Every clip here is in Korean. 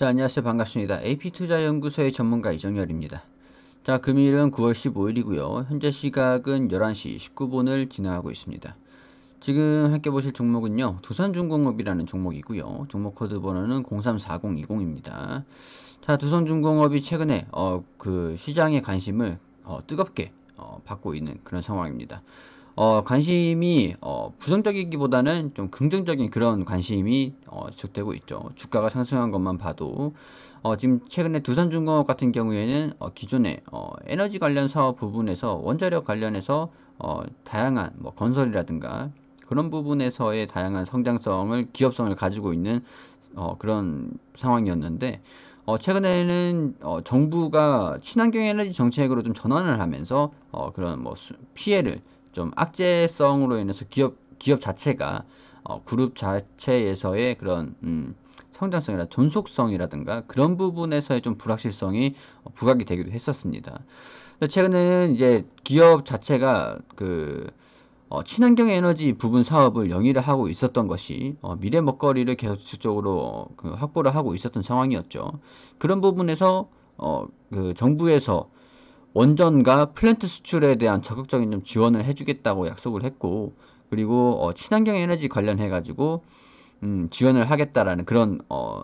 자, 네, 안녕하세요. 반갑습니다. AP투자연구소의 전문가 이정열입니다. 자, 금일은 9월 15일이고요. 현재 시각은 11시 19분을 지나가고 있습니다. 지금 함께 보실 종목은요. 두산중공업이라는 종목이고요. 종목 코드 번호는 034020입니다. 자, 두산중공업이 최근에 어, 그 시장의 관심을 어, 뜨겁게 어, 받고 있는 그런 상황입니다. 어, 관심이 어, 부정적이기보다는 좀 긍정적인 그런 관심이 어, 지속되고 있죠. 주가가 상승한 것만 봐도 어, 지금 최근에 두산중공업 같은 경우에는 어, 기존에 어, 에너지 관련 사업 부분에서 원자력 관련해서 어, 다양한 뭐 건설이라든가 그런 부분에서의 다양한 성장성을 기업성을 가지고 있는 어, 그런 상황이었는데 어, 최근에는 어, 정부가 친환경 에너지 정책으로 좀 전환을 하면서 어, 그런 뭐 수, 피해를 좀 악재성으로 인해서 기업 기업 자체가 어, 그룹 자체에서의 그런 음, 성장성이나 존속성이라든가 그런 부분에서의 좀 불확실성이 부각이 되기도 했었습니다. 최근에는 이제 기업 자체가 그 어, 친환경 에너지 부분 사업을 영위를 하고 있었던 것이 어, 미래 먹거리를 계속적으로 어, 그 확보를 하고 있었던 상황이었죠. 그런 부분에서 어, 그 정부에서 원전과 플랜트 수출에 대한 적극적인 좀 지원을 해주겠다고 약속을 했고 그리고 어, 친환경 에너지 관련해 가지고 음, 지원을 하겠다라는 그런 어,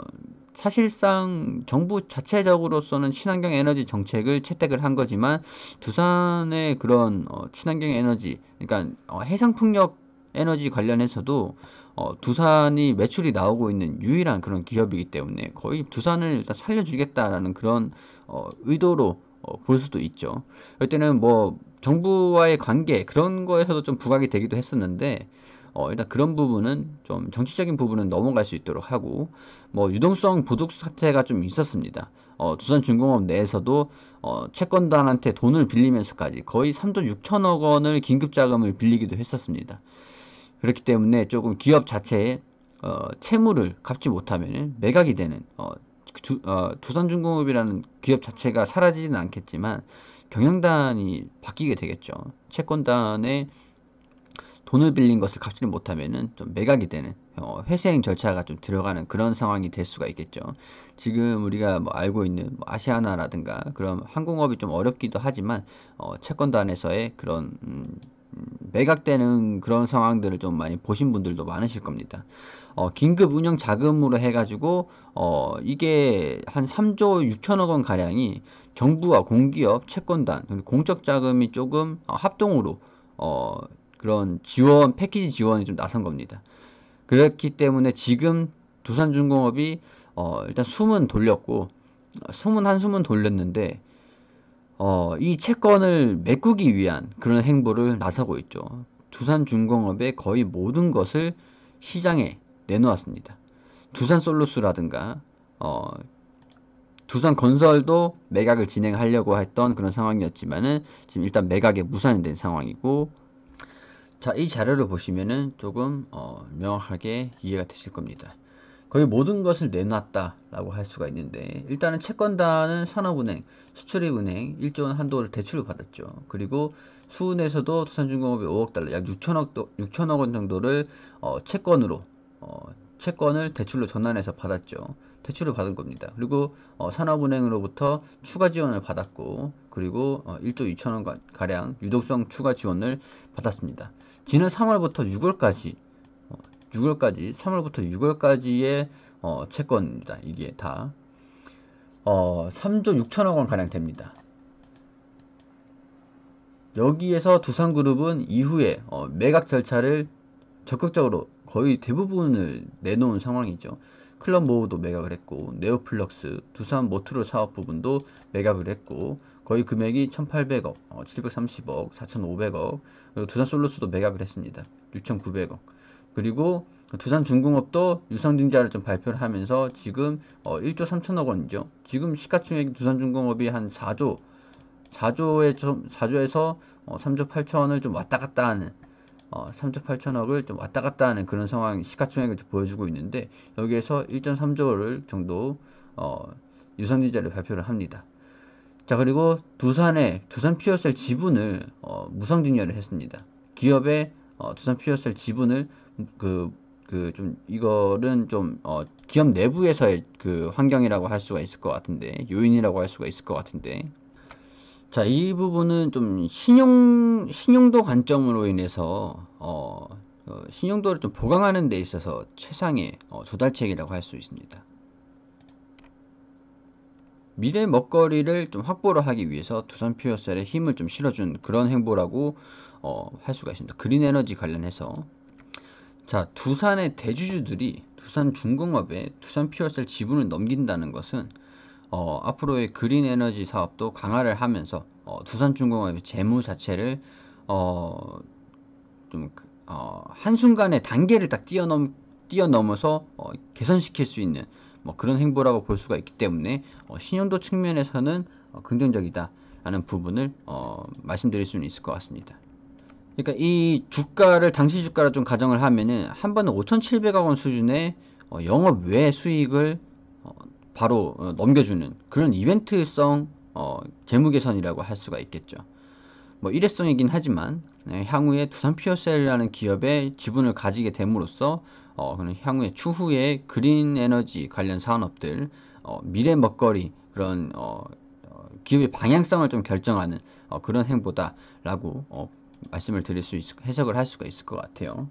사실상 정부 자체적으로서는 친환경 에너지 정책을 채택을 한 거지만 두산의 그런 어, 친환경 에너지 그러니까 어, 해상 풍력 에너지 관련해서도 어, 두산이 매출이 나오고 있는 유일한 그런 기업이기 때문에 거의 두산을 일단 살려주겠다라는 그런 어, 의도로 어, 볼 수도 있죠. 그때는 뭐 정부와의 관계 그런 거에서도 좀 부각이 되기도 했었는데 어, 일단 그런 부분은 좀 정치적인 부분은 넘어갈 수 있도록 하고 뭐 유동성 보독 사태가 좀 있었습니다. 어, 두산중공업 내에서도 어, 채권단한테 돈을 빌리면서까지 거의 3조 6천억 원을 긴급 자금을 빌리기도 했었습니다. 그렇기 때문에 조금 기업 자체에 어, 채무를 갚지 못하면 매각이 되는 어, 두, 어, 두산중공업이라는 기업 자체가 사라지지는 않겠지만 경영단이 바뀌게 되겠죠. 채권단에 돈을 빌린 것을 갚지를 못하면은 좀 매각이 되는 어, 회생 절차가 좀 들어가는 그런 상황이 될 수가 있겠죠. 지금 우리가 뭐 알고 있는 뭐 아시아나라든가 그런 항공업이 좀 어렵기도 하지만 어, 채권단에서의 그런 음, 매각되는 그런 상황들을 좀 많이 보신 분들도 많으실 겁니다. 어, 긴급 운영 자금으로 해가지고 어, 이게 한 3조 6천억 원 가량이 정부와 공기업, 채권단, 공적 자금이 조금 어, 합동으로 어, 그런 지원 패키지 지원이 좀 나선 겁니다. 그렇기 때문에 지금 두산중공업이 어, 일단 숨은 돌렸고 숨은 한숨은 돌렸는데 어, 이 채권을 메꾸기 위한 그런 행보를 나서고 있죠. 두산중공업의 거의 모든 것을 시장에 내놓았습니다. 두산솔루스라든가 어, 두산건설도 매각을 진행하려고 했던 그런 상황이었지만은 지금 일단 매각에 무산이 된 상황이고 자 이 자료를 보시면은 조금 어, 명확하게 이해가 되실 겁니다. 거의 모든 것을 내놨다라고 할 수가 있는데 일단은 채권단은 산업은행, 수출입은행 1조 원 한도를 대출을 받았죠. 그리고 수은에서도 두산중공업이 5억 달러, 약 6천억 6천억 원 정도를 어, 채권으로 어, 채권을 대출로 전환해서 받았죠. 대출을 받은 겁니다. 그리고 어, 산업은행으로부터 추가 지원을 받았고 그리고 어, 1조 2천억 가량 유동성 추가 지원을 받았습니다. 지난 3월부터 6월까지 6월까지 3월부터 6월까지의 어, 채권입니다. 이게 다 어, 3조 6천억 원 가량 됩니다. 여기에서 두산그룹은 이후에 어, 매각 절차를 적극적으로 거의 대부분을 내놓은 상황이죠. 클럽 모우도 매각을 했고 네오플럭스, 두산 모트로 사업 부분도 매각을 했고 거의 금액이 1,800억, 어, 730억, 4,500억, 그리고 두산 솔루스도 매각을 했습니다. 6,900억. 그리고 두산 중공업도 유상증자를 좀 발표를 하면서 지금 어 1조 3천억 원이죠. 지금 시가총액 두산 중공업이 한 4조, 4조에 좀 4조에서 어 3조 8천을 좀 왔다 갔다 하는 어 3조 8천억을 좀 왔다 갔다 하는 그런 상황 시가총액을 보여주고 있는데 여기에서 1.3조를 정도 어 유상증자를 발표를 합니다. 자 그리고 두산의 두산 피어셀 지분을 어 무상증자를 했습니다. 기업의 어, 두산 피어셀 지분을 그, 그, 좀, 이거는 좀, 어, 기업 내부에서의 그 환경이라고 할 수가 있을 것 같은데, 요인이라고 할 수가 있을 것 같은데, 자, 이 부분은 좀 신용, 신용도 관점으로 인해서, 어, 어, 신용도를 좀 보강하는 데 있어서 최상의 어, 조달책이라고 할 수 있습니다. 미래 먹거리를 좀 확보를 하기 위해서 두산 퓨어셀에 힘을 좀 실어준 그런 행보라고 어, 할 수가 있습니다. 그린 에너지 관련해서 자, 두산의 대주주들이 두산 중공업에 두산 퓨어셀 지분을 넘긴다는 것은 어, 앞으로의 그린 에너지 사업도 강화를 하면서 어, 두산 중공업의 재무 자체를 어, 좀 그, 어, 한순간에 단계를 딱 뛰어넘 뛰어넘어서 어, 개선시킬 수 있는 뭐 그런 행보라고 볼 수가 있기 때문에 어, 신용도 측면에서는 어, 긍정적이다라는 부분을 어, 말씀드릴 수는 있을 것 같습니다. 그러니까 이 주가를 당시 주가를 좀 가정을 하면은 한 번에 5,700억 원 수준의 어, 영업 외 수익을 어, 바로 어, 넘겨주는 그런 이벤트성 어, 재무 개선이라고 할 수가 있겠죠. 뭐 일회성이긴 하지만 네, 향후에 두산 피어셀이라는 기업의 지분을 가지게 됨으로써 어, 그는 향후에 추후에 그린 에너지 관련 산업들 어, 미래 먹거리 그런 어, 어, 기업의 방향성을 좀 결정하는 어, 그런 행보다라고 어, 말씀을 드릴 수 있, 해석을 할 수가 있을 것 같아요.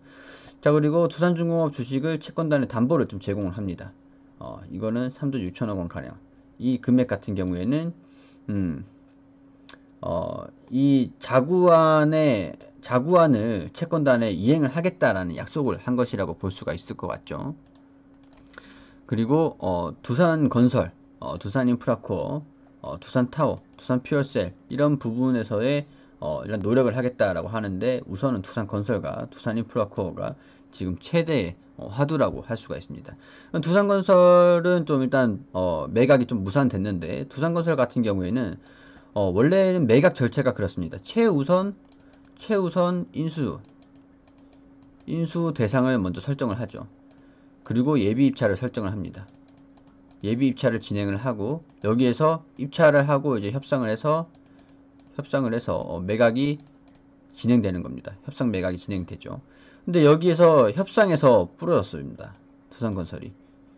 자 그리고 두산중공업 주식을 채권단에 담보를 좀 제공을 합니다. 어, 이거는 3조 6천억 원 가량. 이 금액 같은 경우에는 음, 어, 이자구안에 자구안을 채권단에 이행을 하겠다라는 약속을 한 것이라고 볼 수가 있을 것 같죠. 그리고 어, 두산건설, 어, 두산인프라코어, 어, 두산타워, 두산퓨어셀 이런 부분에서의 어, 일단 노력을 하겠다라고 하는데 우선은 두산 건설과 두산 인프라코어가 지금 최대의 어, 화두라고 할 수가 있습니다. 두산 건설은 좀 일단 어, 매각이 좀 무산됐는데 두산 건설 같은 경우에는 어, 원래는 매각 절차가 그렇습니다. 최우선 최우선 인수 인수 대상을 먼저 설정을 하죠. 그리고 예비 입찰을 설정을 합니다. 예비 입찰을 진행을 하고 여기에서 입찰을 하고 이제 협상을 해서 협상을 해서 어, 매각이 진행되는 겁니다. 협상 매각이 진행되죠. 근데 여기에서 협상에서 부러졌습니다. 두산건설이.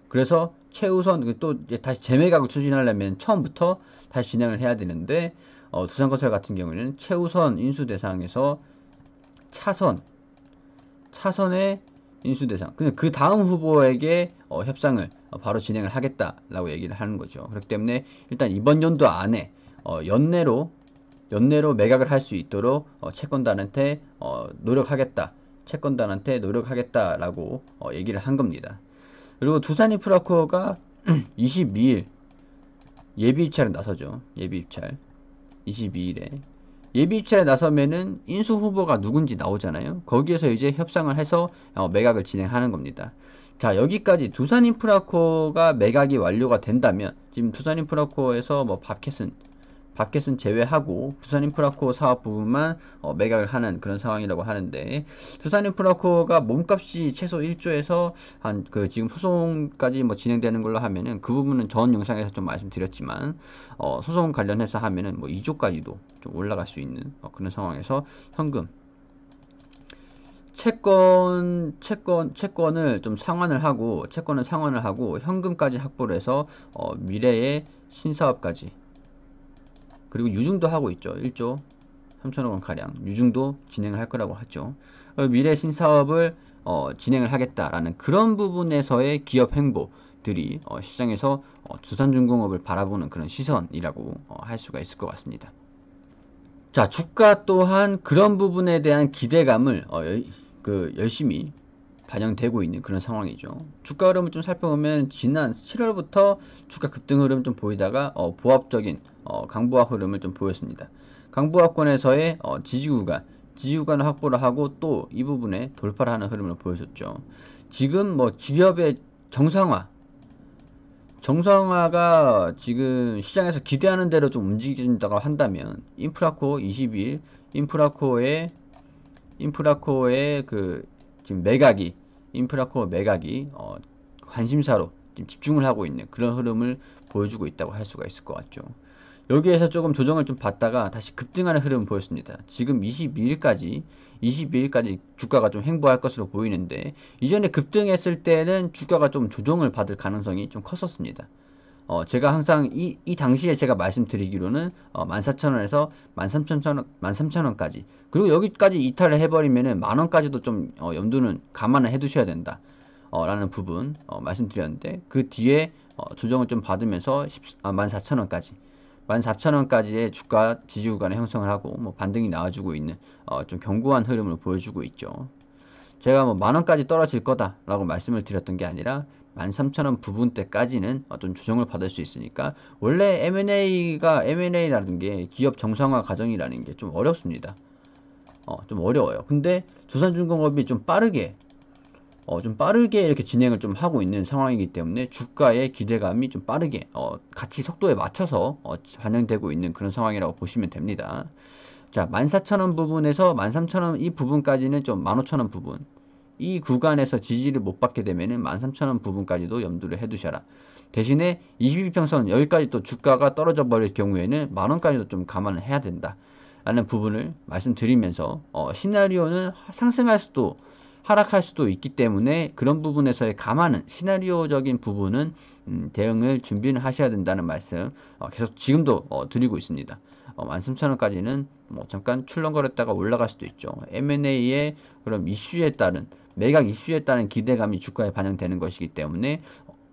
그래서 최우선 그 또 다시 재매각을 추진하려면 처음부터 다시 진행을 해야 되는데 어, 두산건설 같은 경우에는 최우선 인수 대상에서 차선 차선의 인수 대상 근데 그 다음 후보에게 어, 협상을 어, 바로 진행을 하겠다라고 얘기를 하는 거죠. 그렇기 때문에 일단 이번 연도 안에 어, 연내로 연내로 매각을 할 수 있도록 어, 채권단한테 어, 노력하겠다. 채권단한테 노력하겠다라고 어, 얘기를 한 겁니다. 그리고 두산이 프라코어가 22일 예비 입찰에 나서죠. 예비 입찰 22일에 예비 입찰에 나서면은 인수 후보가 누군지 나오잖아요. 거기에서 이제 협상을 해서 매각을 진행하는 겁니다. 자 여기까지 두산인프라코가 매각이 완료가 된다면 지금 두산인프라코에서 뭐 밥캣은 마켓은 제외하고 두산인프라코 사업 부분만 어, 매각을 하는 그런 상황이라고 하는데 두산인프라코가 몸값이 최소 1조에서 한 그 지금 소송까지 뭐 진행되는 걸로 하면은 그 부분은 전 영상에서 좀 말씀드렸지만 어, 소송 관련해서 하면은 뭐 2조까지도 좀 올라갈 수 있는 어, 그런 상황에서 현금 채권 채권 채권을 좀 상환을 하고 채권을 상환을 하고 현금까지 확보를 해서 어, 미래의 신사업까지 그리고 유증도 하고 있죠. 1조 3천억 원가량 유증도 진행을 할 거라고 하죠. 어, 미래 신사업을 어, 진행을 하겠다라는 그런 부분에서의 기업 행보들이 어, 시장에서 어, 두산중공업을 바라보는 그런 시선이라고 어, 할 수가 있을 것 같습니다. 자, 주가 또한 그런 부분에 대한 기대감을 어, 그 열심히 반영되고 있는 그런 상황이죠. 주가 흐름을 좀 살펴보면 지난 7월부터 주가 급등 흐름 좀 보이다가 어, 보합적인 어, 강보화 흐름을 좀 보였습니다. 강보화권에서의 어, 지지구간, 지지구간을 확보를 하고 또 이 부분에 돌파를 하는 흐름을 보였었죠 지금 뭐 기업의 정상화, 정상화가 지금 시장에서 기대하는 대로 좀 움직인다고 한다면 인프라코 22일 인프라코의 인프라코의 그 지금 매각이 인프라코어 매각이 어, 관심사로 집중을 하고 있는 그런 흐름을 보여주고 있다고 할 수가 있을 것 같죠. 여기에서 조금 조정을 좀 받다가 다시 급등하는 흐름 을 보였습니다. 지금 22일까지 22일까지 주가가 좀 행보할 것으로 보이는데 이전에 급등했을 때는 주가가 좀 조정을 받을 가능성이 좀 컸었습니다. 어, 제가 항상 이, 이 당시에 제가 말씀드리기로는 어, 14,000원에서 13,000원, 13,000원까지 그리고 여기까지 이탈을 해버리면은 만원까지도 좀 어, 염두는 감안을 해두셔야 된다 어, 라는 부분 어, 말씀드렸는데 그 뒤에 어, 조정을 좀 받으면서 1 아, 14,000원까지 14,000원까지의 주가 지지 구간을 형성을 하고 뭐 반등이 나와주고 있는 어, 좀 견고한 흐름을 보여주고 있죠. 제가 뭐 만원까지 떨어질 거다라고 말씀을 드렸던 게 아니라 13,000원 부분때까지는 어떤 조정을 받을 수 있으니까 원래 M&A가 M&A라는 게 기업 정상화 과정이라는 게 좀 어렵습니다. 어, 좀 어려워요. 근데 조선중공업이 좀 빠르게 어, 좀 빠르게 이렇게 진행을 좀 하고 있는 상황이기 때문에 주가의 기대감이 좀 빠르게 어, 같이 속도에 맞춰서 어, 반영되고 있는 그런 상황이라고 보시면 됩니다. 자, 14,000원 부분에서 13,000원 이 부분까지는 좀 15,000원 부분 이 구간에서 지지를 못 받게 되면은 13,000원 부분까지도 염두를 해두셔라. 대신에 22평선 여기까지 또 주가가 떨어져 버릴 경우에는 만원까지도 좀 감안을 해야 된다. 라는 부분을 말씀드리면서 어, 시나리오는 상승할 수도 하락할 수도 있기 때문에 그런 부분에서의 감안은 시나리오적인 부분은 음, 대응을 준비는 하셔야 된다는 말씀 어, 계속 지금도 어, 드리고 있습니다. 어, 13,000원까지는 뭐 잠깐 출렁거렸다가 올라갈 수도 있죠. M&A의 그런 이슈에 따른 매각 이슈에 따른 기대감이 주가에 반영되는 것이기 때문에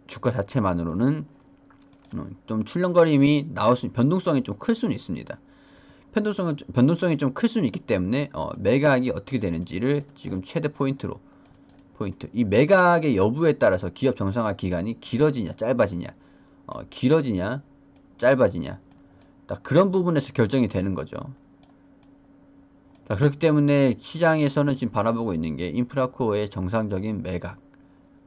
주가 자체만으로는 어, 좀 출렁거림이 나올 수 변동성이 좀 클 수는 있습니다. 변동성은 변동성이 좀 클 수는 있기 때문에 어, 매각이 어떻게 되는지를 지금 최대 포인트로 포인트 이 매각의 여부에 따라서 기업 정상화 기간이 길어지냐 짧아지냐 어, 길어지냐 짧아지냐 그런 부분에서 결정이 되는 거죠. 자, 그렇기 때문에 시장에서는 지금 바라보고 있는 게 인프라코어의 정상적인 매각,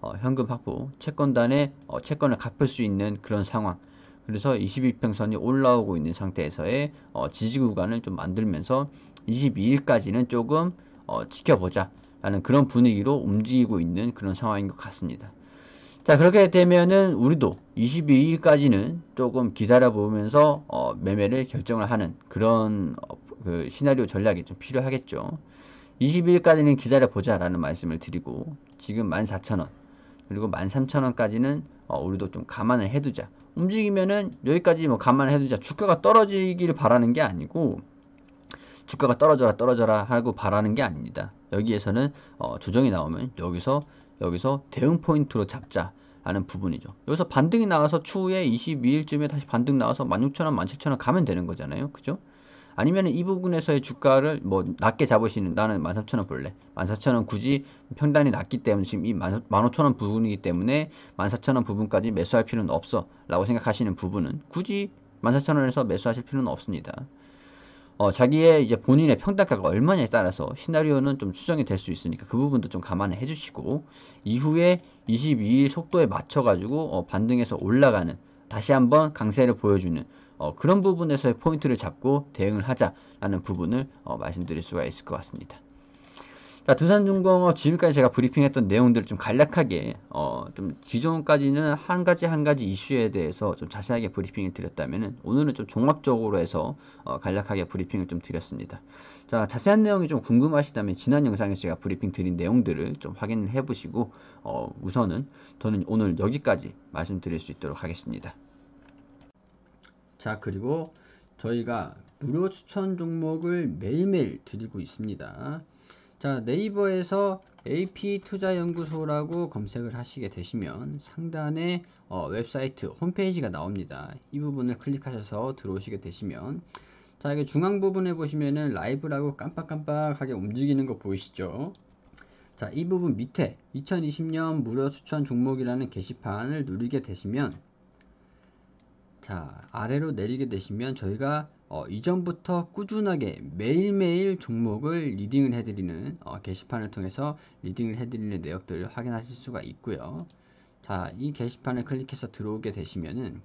어, 현금 확보, 채권단의 어, 채권을 갚을 수 있는 그런 상황. 그래서 22평선이 올라오고 있는 상태에서의 어, 지지 구간을 좀 만들면서 22일까지는 조금 어, 지켜보자 라는 그런 분위기로 움직이고 있는 그런 상황인 것 같습니다. 자 그렇게 되면은 우리도 22일까지는 조금 기다려 보면서 어, 매매를 결정을 하는 그런 어, 그 시나리오 전략이 좀 필요하겠죠. 20일까지는 기다려보자 라는 말씀을 드리고 지금 14,000원 그리고 13,000원까지는 어, 우리도 좀 감안을 해두자. 움직이면은 여기까지 뭐 감안을 해두자. 주가가 떨어지기를 바라는 게 아니고 주가가 떨어져라 떨어져라 하고 바라는 게 아닙니다. 여기에서는 어, 조정이 나오면 여기서 여기서 대응 포인트로 잡자. 라는 부분이죠. 여기서 반등이 나와서 추후에 22일쯤에 다시 반등 나와서 16,000원, 17,000원 가면 되는 거잖아요. 그죠? 아니면 이 부분에서의 주가를 뭐 낮게 잡으시는 나는 1 4 0 0 0원 볼래 14,000원 굳이 평단이 낮기 때문에 지금 이 15,000원 부분이기 때문에 14,000원 부분까지 매수할 필요는 없어 라고 생각하시는 부분은 굳이 14,000원에서 매수하실 필요는 없습니다 어, 자기의 이제 본인의 평단가가 얼마냐에 따라서 시나리오는 좀 수정이 될 수 있으니까 그 부분도 좀 감안해 주시고 이후에 22일 속도에 맞춰 가지고 어, 반등해서 올라가는 다시 한번 강세를 보여주는 어, 그런 부분에서의 포인트를 잡고 대응을 하자라는 부분을 어, 말씀드릴 수가 있을 것 같습니다. 자, 두산중공업 지금까지 제가 브리핑했던 내용들을 좀 간략하게 어, 좀 기존까지는 한 가지 한 가지 이슈에 대해서 좀 자세하게 브리핑을 드렸다면 오늘은 좀 종합적으로 해서 어, 간략하게 브리핑을 좀 드렸습니다. 자, 자세한 내용이 좀 궁금하시다면 지난 영상에 서 제가 브리핑 드린 내용들을 좀 확인을 해보시고 어, 우선은 저는 오늘 여기까지 말씀드릴 수 있도록 하겠습니다. 자 그리고 저희가 무료 추천 종목을 매일매일 드리고 있습니다. 자 네이버에서 AP투자연구소라고 검색을 하시게 되시면 상단에 어, 웹사이트 홈페이지가 나옵니다. 이 부분을 클릭하셔서 들어오시게 되시면 자 이게 중앙 부분에 보시면은 라이브라고 깜빡깜빡하게 움직이는 거 보이시죠? 자 이 부분 밑에 2020년 무료 추천 종목이라는 게시판을 누르게 되시면 자 아래로 내리게 되시면 저희가 어, 이전부터 꾸준하게 매일매일 종목을 리딩을 해드리는 어, 게시판을 통해서 리딩을 해드리는 내역들을 확인하실 수가 있고요. 자, 이 게시판을 클릭해서 들어오게 되시면은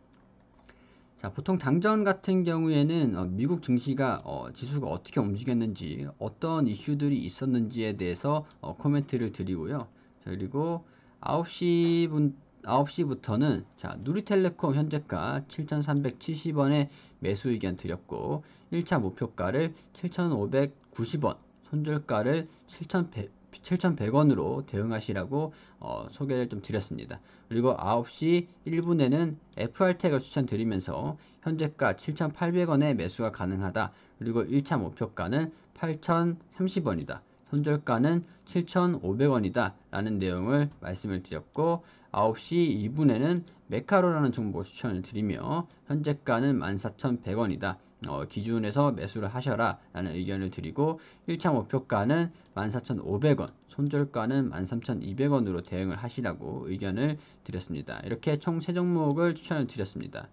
자, 보통 당전 같은 경우에는 어, 미국 증시가 어, 지수가 어떻게 움직였는지 어떤 이슈들이 있었는지에 대해서 어, 코멘트를 드리고요. 자, 그리고 9시 분 9시부터는 자, 누리텔레콤 현재가 7,370원에 매수 의견 드렸고 1차 목표가를 7,590원, 손절가를 7,100 7,100원으로 대응하시라고 어, 소개를 좀 드렸습니다. 그리고 9시 1분에는 FR텍을 추천드리면서 현재가 7,800원에 매수가 가능하다. 그리고 1차 목표가는 8,030원이다. 손절가는 7,500원이다 라는 내용을 말씀을 드렸고 9시 2분에는 메카로라는 정보 추천을 드리며 현재가는 14,100원이다. 어, 기준에서 매수를 하셔라 라는 의견을 드리고 1차 목표가는 14,500원, 손절가는 13,200원으로 대응을 하시라고 의견을 드렸습니다. 이렇게 총 3종목을 추천을 드렸습니다.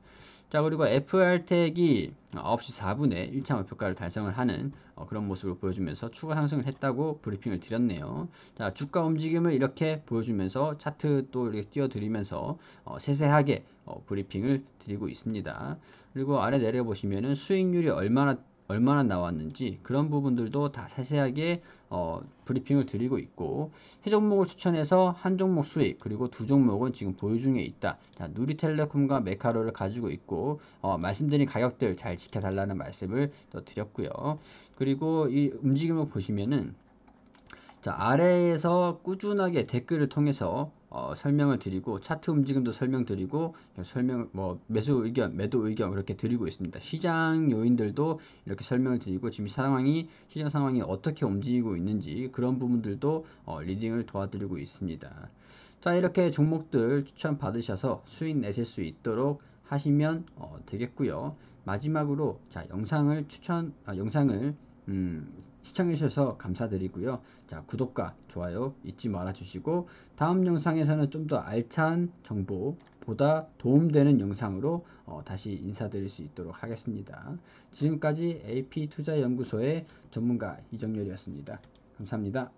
자 그리고 FR 택이 9시 4분에 1차 목표가를 달성을 하는 어, 그런 모습을 보여주면서 추가 상승을 했다고 브리핑을 드렸네요. 자 주가 움직임을 이렇게 보여주면서 차트 또 이렇게 띄워드리면서 어, 세세하게 어, 브리핑을 드리고 있습니다. 그리고 아래 내려보시면은 수익률이 얼마나 얼마나 나왔는지 그런 부분들도 다 세세하게 어, 브리핑을 드리고 있고 해 종목을 추천해서 한 종목 수익 그리고 두 종목은 지금 보유 중에 있다. 자, 누리텔레콤과 메카로를 가지고 있고 어, 말씀드린 가격들 잘 지켜달라는 말씀을 또 드렸고요. 그리고 이 움직임을 보시면은 자, 아래에서 꾸준하게 댓글을 통해서 어, 설명을 드리고 차트 움직임도 설명드리고 설명 뭐 매수 의견, 매도 의견 이렇게 드리고 있습니다. 시장 요인들도 이렇게 설명을 드리고 지금 상황이 시장 상황이 어떻게 움직이고 있는지 그런 부분들도 어, 리딩을 도와드리고 있습니다. 자 이렇게 종목들 추천 받으셔서 수익 내실 수 있도록 하시면 어, 되겠고요. 마지막으로 자 영상을 추천 아, 영상을 음, 시청해주셔서 감사드리고요. 자, 구독과 좋아요 잊지 말아주시고 다음 영상에서는 좀 더 알찬 정보 보다 도움되는 영상으로 어, 다시 인사드릴 수 있도록 하겠습니다. 지금까지 AP투자연구소의 전문가 이정렬이었습니다. 감사합니다.